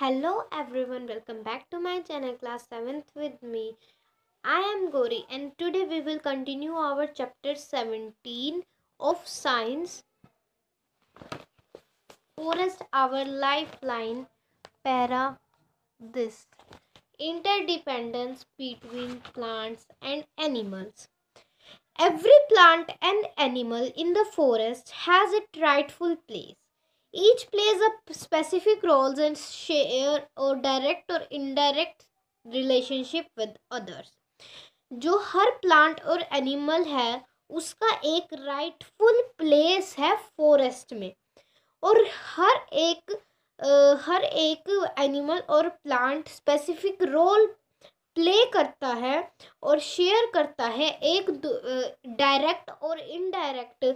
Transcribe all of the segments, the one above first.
Hello everyone, welcome back to my channel class 7th with me. I am Gori and today we will continue our chapter 17 of science. Forest our lifeline, para this. Interdependence between plants and animals. Every plant and animal in the forest has its rightful place each plays a specific roles and share और direct और indirect relationship with others जो हर plant और animal है उसका एक rightful place है forest में और हर एक आ, हर एक एनिमल और प्लांट स्पेसिफिक रोल प्ले करता है और शेयर करता है एक डायरेक्ट और इनडायरेक्ट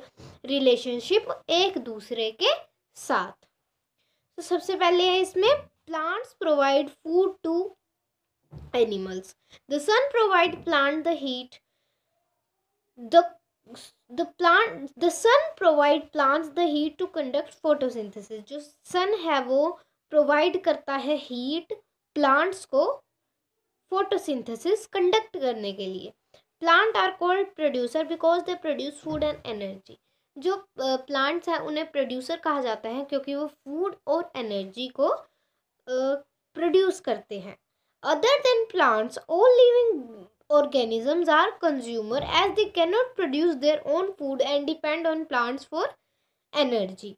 रिलेशनशिप एक दूसरे के सात तो सबसे पहले है इसमें plants provide food to animals the sun provide plant the heat the plant the sun provide plants the heat to conduct photosynthesis जो सन है वो प्रोवाइड करता है हीट प्लांट्स को फोटोसिंथेसिस कंडक्ट करने के लिए plant are called producer because they produce food and energy जो प्लांट्स हैं उन्हें प्रोड्यूसर कहा जाता है क्योंकि वो फूड और एनर्जी को प्रोड्यूस करते हैं other than plants all living are consumer as they can not produce their own food and depend on plants for energy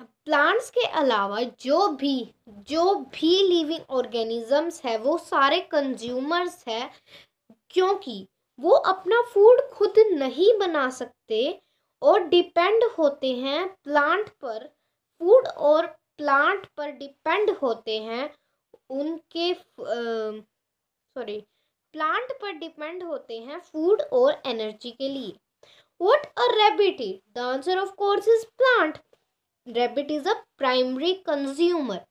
plants के अलावा जो भी जो भी लिविंग ऑर्गेनिजम्स है वो सारे कंज्यूमर्स है क्योंकि वो अपना फूड खुद नहीं बना सकते और डिपेंड होते हैं प्लांट पर फूड और प्लांट पर डिपेंड होते हैं उनके सॉरी प्लांट पर डिपेंड होते हैं फूड और एनर्जी के लिए what a rabbit is the answer of course is plant rabbit is a primary consumer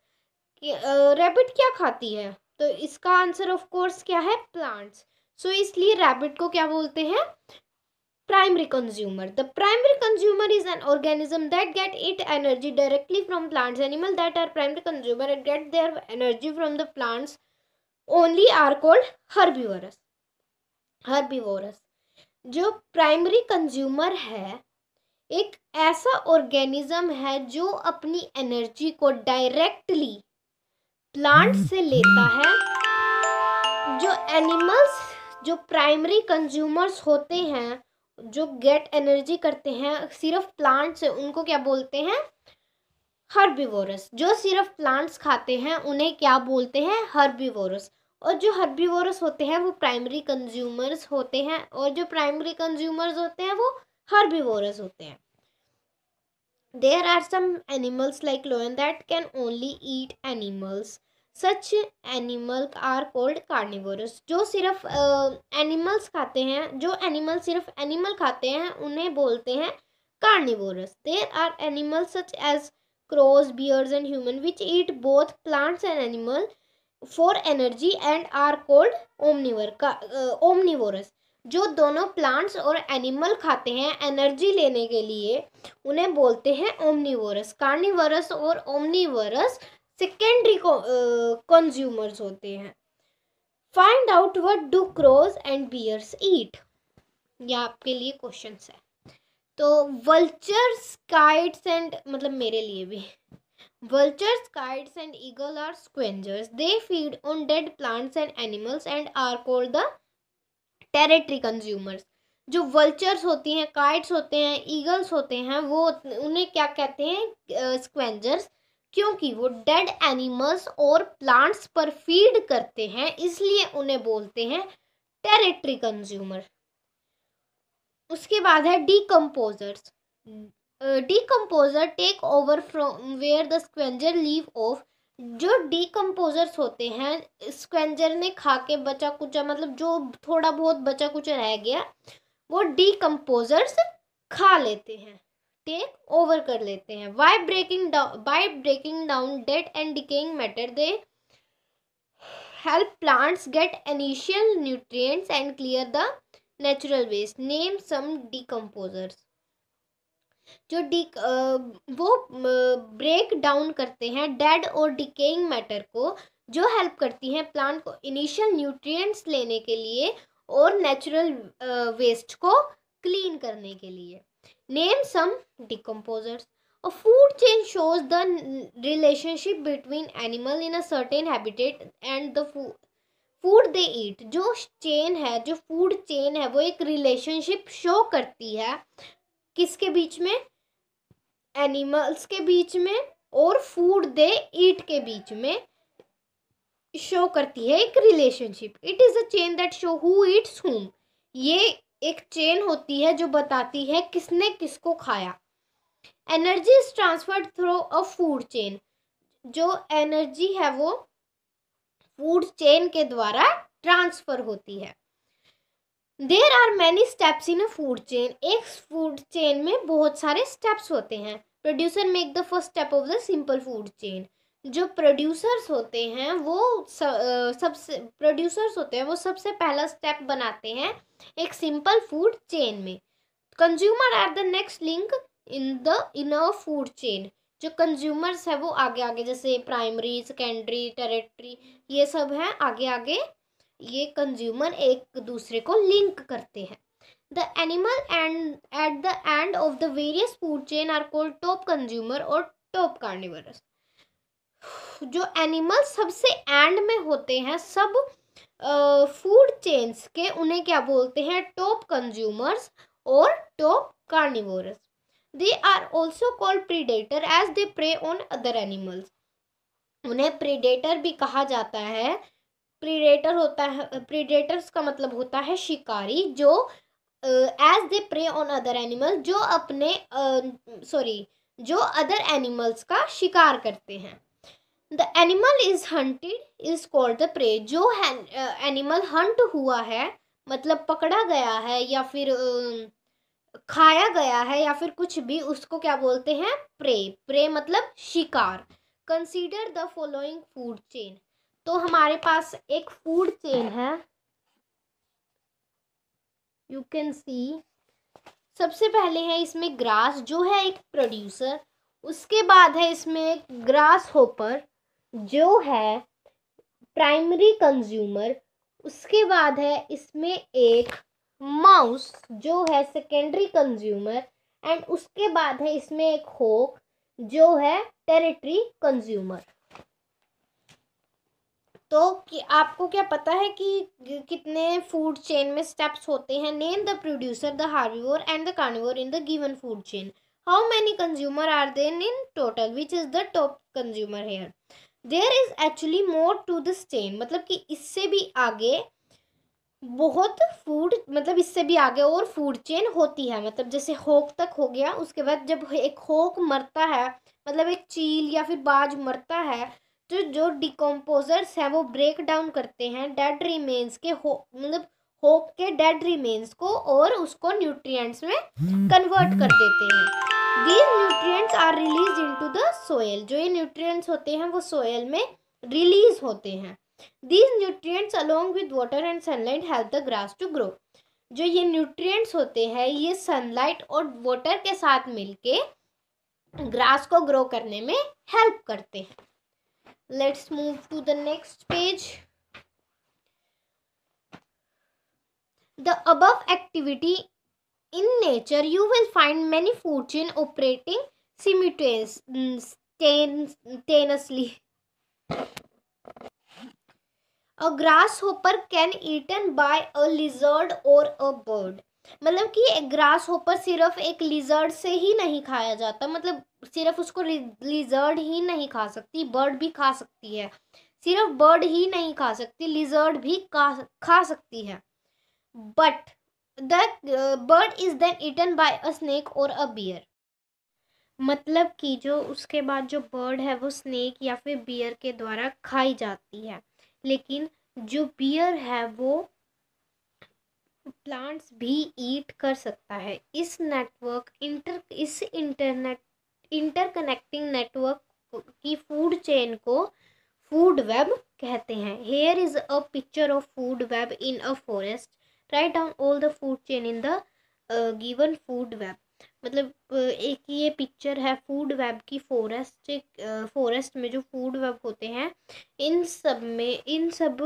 rabbit क्या खाती है तो इसका आंसर ऑफ कोर्स क्या है प्लांट्स सो so, इसलिए रैबिट को क्या बोलते हैं primary consumer the primary consumer is an organism that get its energy directly from plants animals that are primary consumer and get their energy from the plants only are called herbivorous herbivorous जो primary consumer है एक ऐसा organism है जो अपनी energy को directly plant से लेता है जो एनिमल्स जो प्राइमरी कंज्यूमर्स होते हैं जो गेट एनर्जी करते हैं सिर्फ प्लांट्स से उनको क्या बोलते हैं हर्बीवोरस जो सिर्फ प्लांट्स खाते हैं उन्हें क्या बोलते हैं हर्बीवोरस और जो हर्बीवोरस होते हैं वो प्राइमरी कंज्यूमर्स होते हैं और जो प्राइमरी कंज्यूमर्स होते हैं वो हर्बीवोरस होते हैं there are some animals like lion that can only eat animals such animal are called carnivorous जो सिर्फ एनिमल्स खाते हैं जो एनिमल सिर्फ एनिमल खाते हैं उन्हें बोलते हैं carnivorous there are animal such as crows bears and human which eat both plants and animal for energy and are called omnivore का ओमनिवोरस जो दोनों प्लांट्स और एनिमल खाते हैं एनर्जी लेने के लिए उन्हें बोलते हैं ओमनिवोरस कार्निवरस और ओमनिवरस सेकेंडरी कंज्यूमर्स uh, होते हैं find out what do crows and bears eat यह आपके लिए क्वेश्चन है तो वल्चर्स काइट्स एंड मतलब मेरे लिए भी vultures kites and eagle are scavengers they feed on dead plants and animals and are called the tertiary consumers जो वल्चर्स होती हैं काइट्स होते हैं ईगल्स होते हैं वो उन्हें क्या कहते हैं स्क्वेंजर्स uh, क्योंकि वो डेड एनिमल्स और प्लांट्स पर फीड करते हैं इसलिए उन्हें बोलते हैं टेरिटरी कंज्यूमर उसके बाद है decomposers decomposer take over from where the scavenger leave off जो डीकम्पोजर्स होते हैं स्क्वेंजर ने खा के बचा कुचा मतलब जो थोड़ा बहुत बचा कुचा रह गया वो डीकम्पोजर्स खा लेते हैं टेक ओवर कर लेते हैं by breaking down by breaking down dead and decaying matter they help plants get initial nutrients and clear the natural waste name some decomposers जो डी वो ब्रेक डाउन करते हैं डेड और डिकेइंग मैटर को जो हेल्प करती हैं प्लांट को इनिशियल न्यूट्रिएंट्स लेने के लिए और नेचुरल वेस्ट को क्लीन करने के लिए Name some decomposers. A food chain shows the relationship between animal in a certain habitat and the food food they eat जो चेन है जो फूड चेन है वो एक रिलेशनशिप शो करती है किसके बीच में एनिमल्स के बीच में और फूड दे ईट के बीच में शो करती है एक relationship it is a chain that show who eats whom ये एक चेन होती है जो बताती है किसने किसको खाया energy is transferred through a food chain जो एनर्जी है वो फूड चेन के द्वारा ट्रांसफर होती है there are many steps in a food chain एक फूड चेन में बहुत सारे स्टेप्स होते हैं producer make the first step of the simple food chain जो प्रोड्यूसर्स होते हैं वो सबसे प्रोड्यूसर्स होते हैं वो सबसे पहला स्टेप बनाते हैं एक सिंपल फूड चेन में consumer are the next link in the inner food chain जो कंज्यूमर्स है वो आगे आगे जैसे प्राइमरी सेकेंडरी टेरेटरी ये सब हैं आगे आगे ये कंज्यूमर एक दूसरे को लिंक करते हैं the animal and at the end of the various food chain are called top consumer और टॉप कार्निवर्स जो एनिमल्स सबसे एंड में होते हैं सब फूड uh, चेन्स के उन्हें क्या बोलते हैं टॉप कंज्यूमर्स और top carnivorous they are also called predator as they prey on other animals उन्हें प्रीडेटर भी कहा जाता है प्रीडेटर होता है प्रीडेटर्स का मतलब होता है शिकारी जो as they prey on other animals जो अपने सॉरी uh, जो अदर एनिमल्स का शिकार करते हैं the animal is hunted is called the prey जो एनिमल हंट uh, हुआ है मतलब पकड़ा गया है या फिर um, खाया गया है या फिर कुछ भी उसको क्या बोलते हैं प्रे प्रे मतलब शिकार consider the following food chain तो हमारे पास एक फूड चेन है यू कैन सी सबसे पहले है इसमें ग्रास जो है एक प्रोड्यूसर उसके बाद है इसमें ग्रास होपर जो है प्राइमरी कंज्यूमर उसके बाद है इसमें एक माउस जो है सेकेंडरी कंज्यूमर एंड उसके बाद है इसमें एक होक जो है टेरिटरी कंज्यूमर तो कि आपको क्या पता है कि कितने फूड चेन में स्टेप्स होते हैं नेम द प्रोड्यूसर द हार्वीवर and the carnivore in the given food chain how many consumer are there in total which is the top consumer here there is actually more to this chain मतलब कि इससे भी आगे बहुत food मतलब इससे भी आगे और फूड चेन होती है मतलब जैसे होक तक हो गया उसके बाद जब एक होक मरता है मतलब एक चील या फिर बाज मरता है तो जो डिकम्पोजर्स हैं वो ब्रेक डाउन करते हैं डेड रिमेन्स के हो मतलब होप के डेड रिमेन्स को और उसको न्यूट्रिएंट्स में हम्म। कन्वर्ट कर देते हैं these nutrients are release into the soil जो ये न्यूट्रिएंट्स होते हैं वो सोयल में रिलीज होते हैं these nutrients along with water and sunlight help the grass to grow जो ये न्यूट्रिएंट्स होते हैं ये सनलाइट और वाटर के साथ मिलके ग्रास को ग्रो करने में हेल्प करते हैं let's move to the next page the above activity in nature you will find many fortune operating simultaneously a grasshopper can eaten by a lizard or a bird मतलब कि grass hopper सिर्फ एक lizard से ही नहीं खाया जाता मतलब सिर्फ उसको लिजर्ड ही नहीं खा सकती बर्ड भी खा सकती है सिर्फ बर्ड ही नहीं खा सकती लिजर्ड भी खा खा सकती है but the bird is then eaten by a snake और अ बियर मतलब कि जो उसके बाद जो बर्ड है वो स्नेक या फिर बियर के द्वारा खाई जाती है लेकिन जो बियर है वो प्लांट्स भी ईट कर सकता है इस नेटवर्क इंटर इस इंटरनेट इंटरकनेक्टिंग नेटवर्क की फूड चेन को फूड वेब कहते हैं here is a picture of food web in a forest write down all the food chain in the given food web मतलब uh, एक ये picture है food web की forest forest uh, में जो फूड वेब होते हैं इन सब में इन सब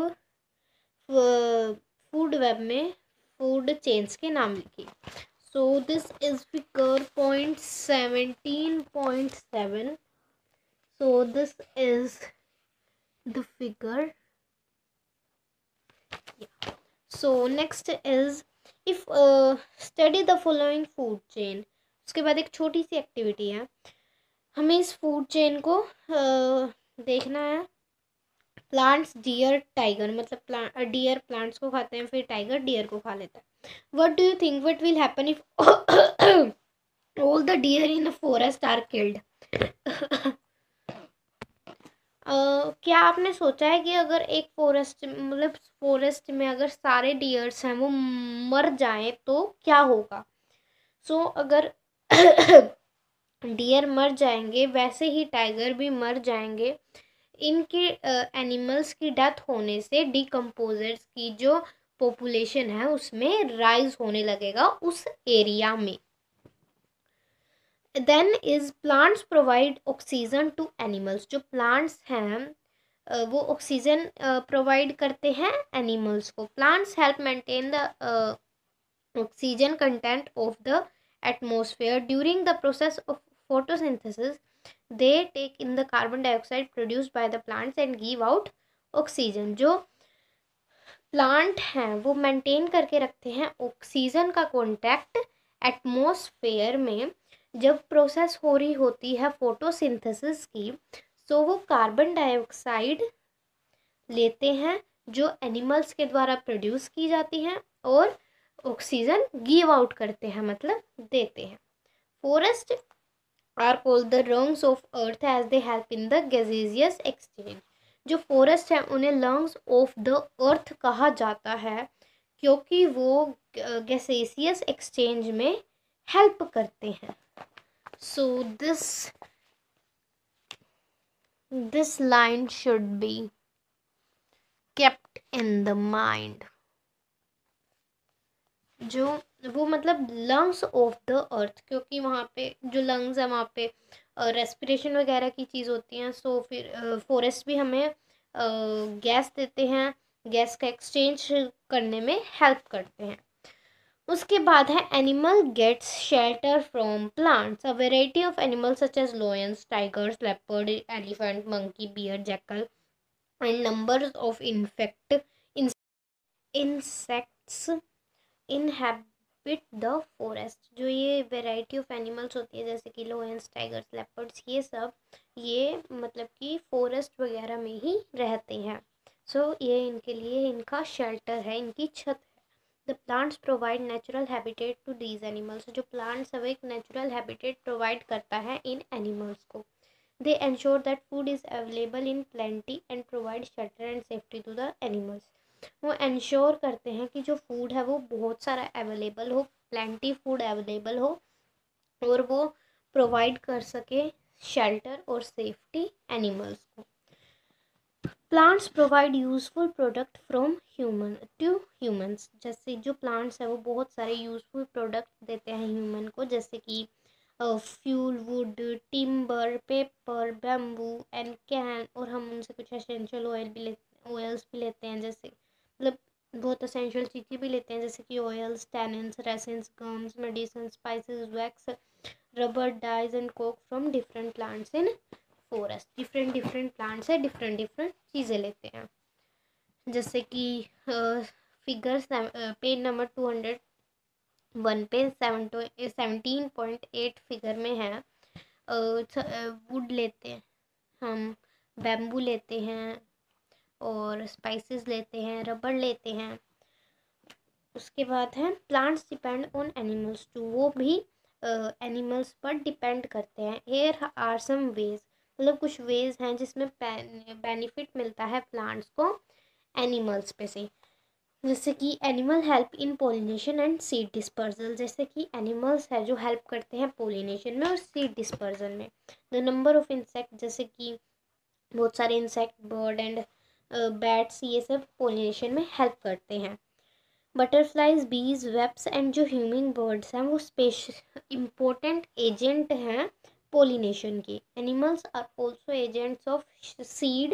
फूड uh, वेब में फूड चेन्स के नाम लिखे so this is figure point seventeen point seven so this is the figure yeah. So next is if study the following food chain उसके बाद एक छोटी सी एक्टिविटी है हमें इस फूड चेन को uh, देखना है प्लांट्स डियर टाइगर मतलब प्लांट डियर प्लांट्स को खाते हैं फिर टाइगर डियर को खा लेता है what do you think what will happen if all the deer in the forest are killed क्या आपने सोचा है कि अगर एक फॉरेस्ट मतलब फॉरेस्ट में अगर सारे डियर्स हैं वो मर जाएं तो क्या होगा सो so, अगर डियर मर जाएंगे वैसे ही टाइगर भी मर जाएंगे इनके एनिमल्स की डेथ होने से डिकम्पोजर्स की जो पॉपुलेशन है उसमें राइज होने लगेगा उस एरिया में then is plants provide oxygen to animals जो प्लांट्स हैं वो ऑक्सीजन प्रोवाइड करते हैं एनिमल्स को plants help maintain the oxygen content of the atmosphere during the process of photosynthesis they take in the carbon dioxide produce by the plants and give out oxygen जो plant हैं वो maintain करके रखते हैं oxygen का contact atmosphere में जब process हो रही होती है फोटोसिंथेसिस की तो वो कार्बन डाइऑक्साइड लेते हैं जो एनिमल्स के द्वारा प्रोड्यूस की जाती हैं और ऑक्सीजन गिव आउट करते हैं मतलब देते हैं forest are call the lungs of earth as they help in the gaseous exchange जो फॉरेस्ट हैं उन्हें लंग्स ऑफ द अर्थ कहा जाता है क्योंकि वो गैसेसियस एक्सचेंज में हेल्प करते हैं so this this line should be kept in the mind जो वो मतलब लंग्स ऑफ द अर्थ क्योंकि वहाँ पे जो लंग्स है वहाँ पे रेस्पिरेशन वगैरह की चीज़ होती हैं सो फिर फॉरेस्ट भी हमें गैस देते हैं गैस का एक्सचेंज करने में हेल्प करते हैं उसके बाद है animal gets shelter from plants a variety of animals such as lions tigers leopard elephant monkey bear jackal and number of in fact insects inhabit the forest जो ये वेराइटी ऑफ एनिमल्स होती है जैसे कि लोयंस टाइगर्स लेपर्ड्स ये सब ये मतलब कि फॉरेस्ट वगैरह में ही रहते हैं सो so, ये इनके लिए इनका शेल्टर है इनकी छत the plants provide natural habitat to these animals जो प्लांट्स है वो एक नेचुरल हैबिटेट प्रोवाइड करता है इन एनिमल्स को they ensure that food is available in plenty and provide shelter and safety to the animals वो इंश्योर करते हैं कि जो फूड है वो बहुत सारा अवेलेबल हो प्लेंटी फूड अवेलेबल हो और वो प्रोवाइड कर सके शेल्टर और सेफ्टी एनिमल्स को plants provide useful product from human to humans जैसे जो प्लांट्स हैं वो बहुत सारे यूज़फुल प्रोडक्ट देते हैं ह्यूमन को जैसे कि fuel wood timber paper bamboo and cane और हम उनसे कुछ एसेंशियल ऑयल भी लेते ऑयल्स भी लेते हैं जैसे मतलब बहुत असेंशियल चीज़ें भी लेते हैं जैसे कि oils tannins resins gums medicine spices wax rubber dyes and कोक from different plants in forest different different plant से डिफरेंट डिफरेंट चीज़ें लेते हैं जैसे कि figure page number two hundred one पे सेवनटीन पॉइंट एट फिगर में है वुड लेते हैं हम बैम्बू लेते हैं और स्पाइसेस लेते हैं रबड़ लेते हैं उसके बाद है plants depend on animals too वो भी एनिमल्स uh, पर डिपेंड करते हैं हेयर आर सम वेज मतलब कुछ वेज हैं जिसमें बेनिफिट मिलता है प्लांट्स को एनिमल्स पे से जैसे कि animal help in pollination and seed dispersal जैसे कि एनिमल्स है जो हेल्प करते हैं पोलिनेशन में और सीड डिस्पर्जल में द नंबर ऑफ इंसेक्ट जैसे कि बहुत सारे इंसेक्ट बर्ड एंड बैट्स ये सब पोलिनेशन में हेल्प करते हैं बटरफ्लाइज बीज वेब्स एंड जो ह्यूमिंग बर्ड्स हैं वो स्पेश इम्पोर्टेंट एजेंट हैं pollination की animals are also agents of seed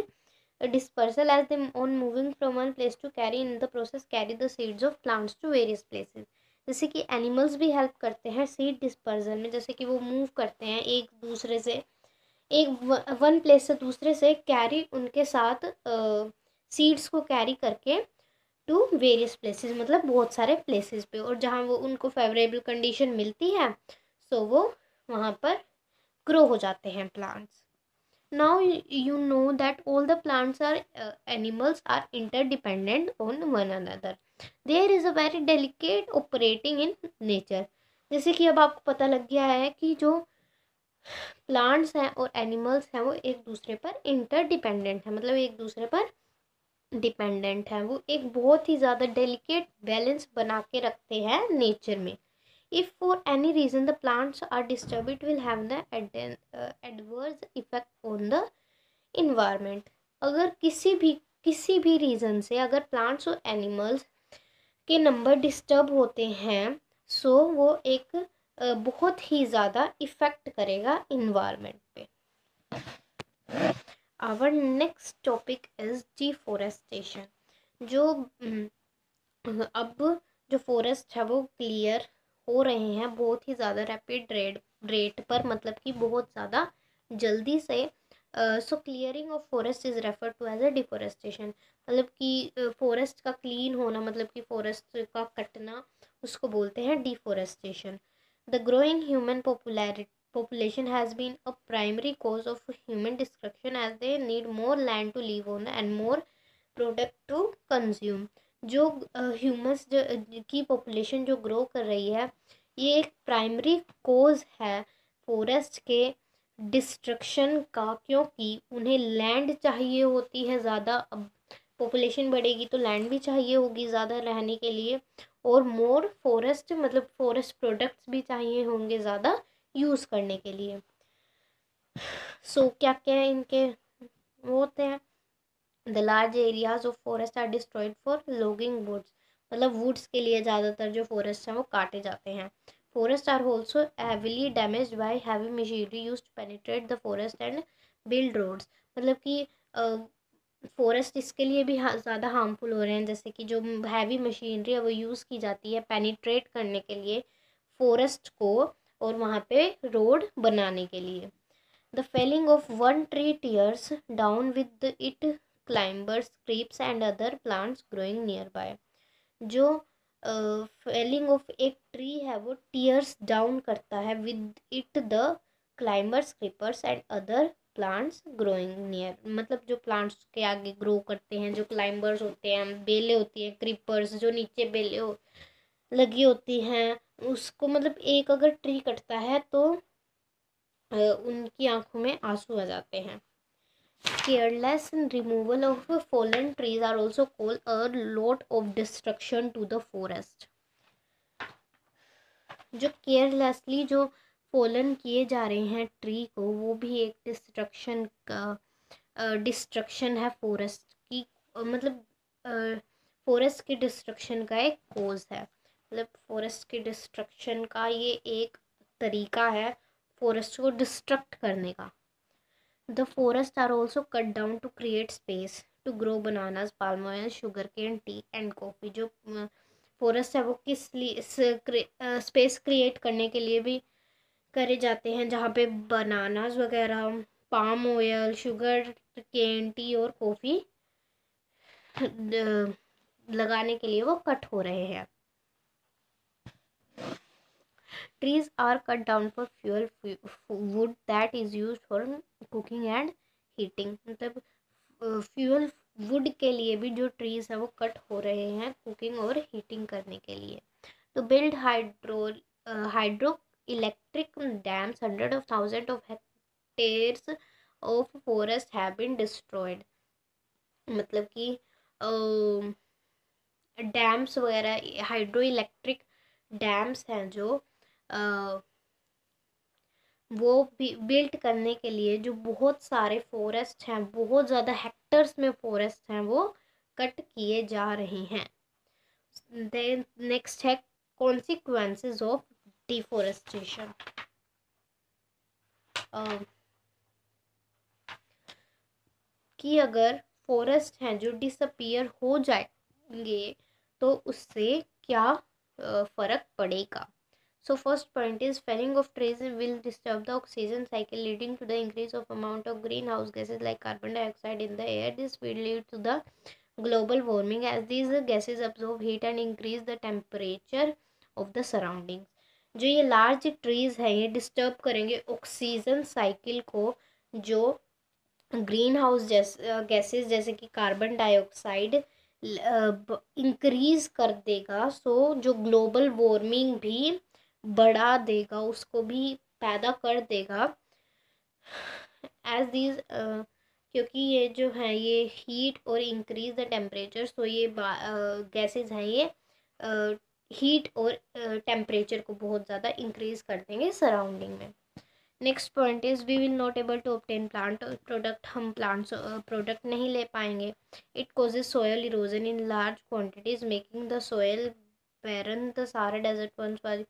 dispersal as they on moving from one place to carry in the process carry the seeds of plants to various places जैसे कि animals भी help करते हैं seed dispersal में जैसे कि वो move करते हैं एक दूसरे से एक वन प्लेस से दूसरे से कैरी उनके साथ सीड्स uh, को कैरी करके टू वेरियस प्लेसेस मतलब बहुत सारे प्लेसेस पे और जहाँ वो उनको फेवरेबल कंडीशन मिलती है सो वो वहाँ पर ग्रो हो जाते हैं plants now you know that all the plants are animals are interdependent on one another there is a very delicate operating in nature जैसे कि अब आपको पता लग गया है कि जो प्लांट्स हैं और एनिमल्स हैं वो एक दूसरे पर इंटर डिपेंडेंट हैं मतलब एक दूसरे पर डिपेंडेंट हैं वो एक बहुत ही ज़्यादा डेलिकेट बैलेंस बना के रखते हैं नेचर में if for any reason the plants are disturb it will have the ad, uh, adverse effect on अगर किसी भी किसी भी रीज़न से अगर प्लांट्स और एनिमल्स के नंबर डिस्टर्ब होते हैं सो वो एक uh, बहुत ही ज़्यादा इफ़ेक्ट करेगा इन्वायरमेंट पे our next topic is deforestation जो हम्म, अब जो फॉरेस्ट है वो क्लियर हो रहे हैं बहुत ही ज़्यादा रैपिड रेट रेट पर मतलब कि बहुत ज़्यादा जल्दी से so clearing of forest is refer to as a deforestation मतलब कि फॉरेस्ट का क्लीन होना मतलब कि फॉरेस्ट का कटना उसको बोलते हैं deforestation the growing human popularity population has been a primary cause of human destruction as they need more land to live on and more product to consume जो जो की पॉपुलेशन जो ग्रो कर रही है ये एक प्राइमरी कोज है फॉरेस्ट के डिस्ट्रक्शन का क्योंकि उन्हें लैंड चाहिए होती है ज़्यादा अब पॉपुलेशन बढ़ेगी तो लैंड भी चाहिए होगी ज़्यादा रहने के लिए और मोर फॉरेस्ट मतलब फॉरेस्ट प्रोडक्ट्स भी चाहिए होंगे ज़्यादा यूज़ करने के लिए सो so, क्या क्या इनके वो होते हैं the large areas of forest are destroyed for logging woods मतलब वुड्स के लिए ज़्यादातर जो फॉरेस्ट हैं वो काटे जाते हैं forest are also heavily damage by heavy machinery use to penetrate the forest and build roads मतलब कि फॉरेस्ट इसके लिए भी हा, ज़्यादा हार्मफुल हो रहे हैं जैसे कि जो हैवी मशीनरी है वो यूज़ की जाती है पेनीट्रेट करने के लिए फॉरेस्ट को और वहाँ पे रोड बनाने के लिए the felling of one tree tears down with it climbers creeps and other plants growing nearby जो फेलिंग ऑफ एक ट्री है वो टीयर्स डाउन करता है with it the climbers creepers and other plants growing near मतलब जो plants के आगे ग्रो करते हैं जो क्लाइंबर्स होते हैं बेले होती हैं क्रीपर्स जो नीचे बेले हो लगी होती हैं उसको मतलब एक अगर ट्री कटता है तो uh, उनकी आंखों में आंसू आ जाते हैं careless removal of fallen trees are also called a lot of destruction to the forest जो केयरलेसली जो फोलन किए जा रहे हैं ट्री को वो भी एक डिस्ट्रक्शन का डिस्ट्रक्शन है फॉरेस्ट की मतलब फॉरेस्ट के डिस्ट्रक्शन का एक कोज है मतलब फॉरेस्ट के डिस्ट्रक्शन का ये एक तरीका है फॉरेस्ट को डिस्ट्रक्ट करने का The forests are also cut down to create space to grow bananas, palm oil, sugar cane, tea and coffee. जो फॉरेस्ट है वो किस लिए space create karne ke liye bhi kare jate hain jahan pe bananas wagaira palm oil sugar cane tea aur coffee लगाने के लिए वो cut हो रहे हैं trees are cut down for fuel wood that is used for cooking and heating मतलब fuel wood के लिए भी जो ट्रीज़ हैं वो कट हो रहे हैं कुकिंग और हीटिंग करने के लिए तो build hydro hydroelectric dams hundred of thousand of hectares of forest have been destroyed मतलब कि डैम्स वगैरह हाइड्रो इलेक्ट्रिक डैम्स हैं जो uh, वो बिल्ट करने के लिए जो बहुत सारे फॉरेस्ट हैं बहुत ज़्यादा हेक्टर्स में फॉरेस्ट हैं वो कट किए जा रहे हैं देन नेक्स्ट है कॉन्सिक्वेंसेस ऑफ डिफोरेस्टेशन कि अगर फॉरेस्ट हैं जो डिसअपियर हो जाएंगे तो उससे क्या फ़र्क पड़ेगा So first point is felling of trees will disturb the oxygen cycle leading to the increase of amount of greenhouse gases like carbon dioxide in the air. This will lead to the global warming as these gases absorb heat and increase the temperature of the surroundings. जो ये large trees हैं ये disturb करेंगे oxygen cycle को जो green house gases जैसे कि carbon dioxide increase कर देगा सो so, जो ग्लोबल वार्मिंग भी बढ़ा देगा उसको भी पैदा कर देगा एज दीज क्योंकि ये जो है ये हीट और इंक्रीज द टेम्परेचर सो ये गैसेस हैं ये हीट और टेम्परेचर को बहुत ज़्यादा इंक्रीज कर देंगे सराउंडिंग में next point is we will not able to obtain plant product हम प्लांट्स प्रोडक्ट नहीं ले पाएंगे it cause soil erosion in large quantities making the soil barren the Sahara desert once was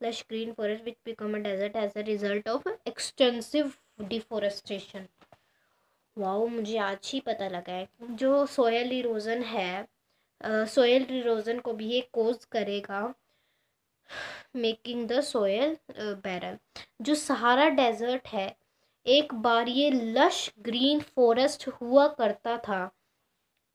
lush green forest which become a desert as a result of extensive deforestation. Wow मुझे आज ही पता लगा है जो सोयल इरोज़न है soil erosion को भी ये कोज करेगा मेकिंग द सोयल बैरल जो सहारा डेजर्ट है एक बार ये लश ग्रीन फॉरेस्ट हुआ करता था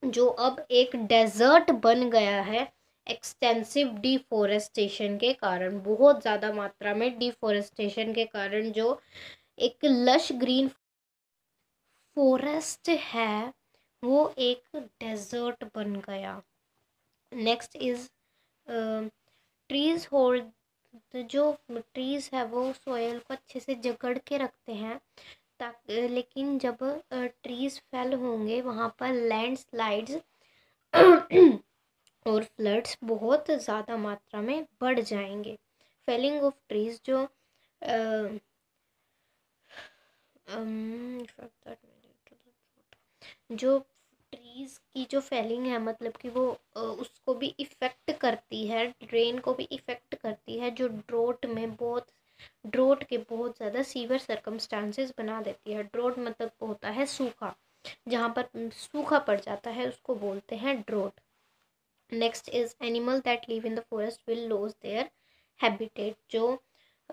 जो अब एक डेजर्ट बन गया है एक्सटेंसिव डिफॉरेस्टेशन के कारण बहुत ज़्यादा मात्रा में डिफॉरेस्टेशन के कारण जो एक लश ग्रीन फॉरेस्ट है वो एक डेजर्ट बन गया नेक्स्ट इज़ ट्रीज़ होल्ड जो ट्रीज़ है वो सोयल को अच्छे से जगड़ के रखते हैं ताकि लेकिन जब ट्रीज़ फेल होंगे वहाँ पर लैंड स्लाइड्स और फ्लड्स बहुत ज़्यादा मात्रा में बढ़ जाएंगे फेलिंग ऑफ ट्रीज जो जो ट्रीज़ की जो फेलिंग है मतलब कि वो उसको भी इफ़ेक्ट करती है ड्रेन को भी इफ़ेक्ट करती है जो ड्रोट में बहुत ड्रोट के बहुत ज़्यादा सीवर सर्कमस्टांसेस बना देती है ड्रोट मतलब होता है सूखा जहाँ पर सूखा पड़ जाता है उसको बोलते हैं drought next is animal that live in the forest will lose their habitat जो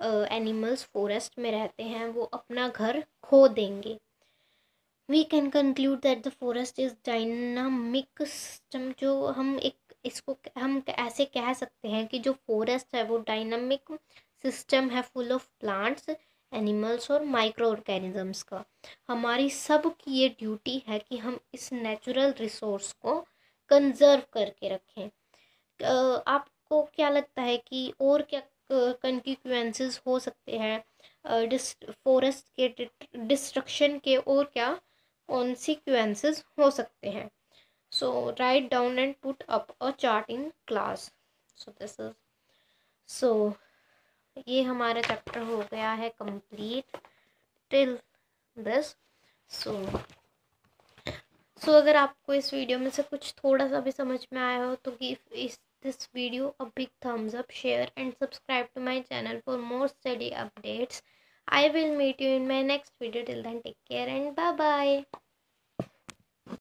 एनिमल्स uh, फॉरेस्ट में रहते हैं वो अपना घर खो देंगे we can conclude that the forest is dynamic system जो हम एक इसको हम ऐसे कह सकते हैं कि जो फॉरेस्ट है वो डायनामिक सिस्टम है फुल ऑफ प्लांट्स एनिमल्स और माइक्रो ऑर्गेनिजम्स का हमारी सब की ये ड्यूटी है कि हम इस नेचुरल रिसोर्स को कंजर्व करके रखें आपको क्या लगता है कि और क्या कंटिक्वेंसेस हो सकते हैं फॉरेस्ट के डिस्ट्रक्शन के और क्या कॉन्सिक्वेंसेस हो सकते हैं so write down and put up a chart in class so this is ये हमारा चैप्टर हो गया है complete till this so so अगर आपको इस वीडियो में से कुछ थोड़ा सा भी समझ में आया हो तो गिव इस this video a big thumbs up share and subscribe to my channel for more study updates I will meet you in my next video till then take care and bye bye